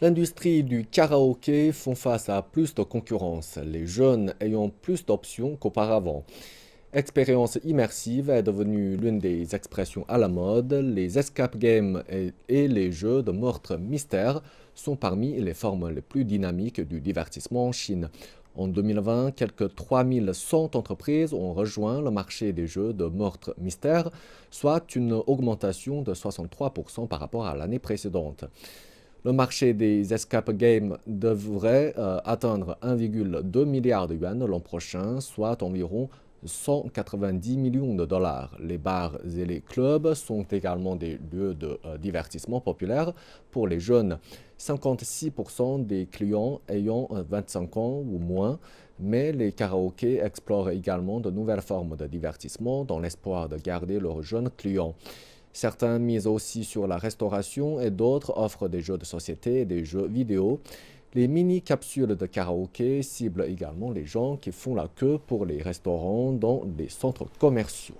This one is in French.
L'industrie du karaoké font face à plus de concurrence, les jeunes ayant plus d'options qu'auparavant. Expérience immersive est devenue l'une des expressions à la mode, les escape games et, les jeux de meurtre-mystère sont parmi les formes les plus dynamiques du divertissement en Chine. En 2020, quelques 3100 entreprises ont rejoint le marché des jeux de meurtre mystère, soit une augmentation de 63% par rapport à l'année précédente. Le marché des escape games devrait euh, atteindre 1,2 milliard de yuan l'an prochain, soit environ 190 millions de dollars. Les bars et les clubs sont également des lieux de euh, divertissement populaires pour les jeunes. 56% des clients ayant 25 euh, ans ou moins, mais les karaokés explorent également de nouvelles formes de divertissement dans l'espoir de garder leurs jeunes clients. Certains misent aussi sur la restauration et d'autres offrent des jeux de société et des jeux vidéo. Les mini-capsules de karaoké ciblent également les gens qui font la queue pour les restaurants dans les centres commerciaux.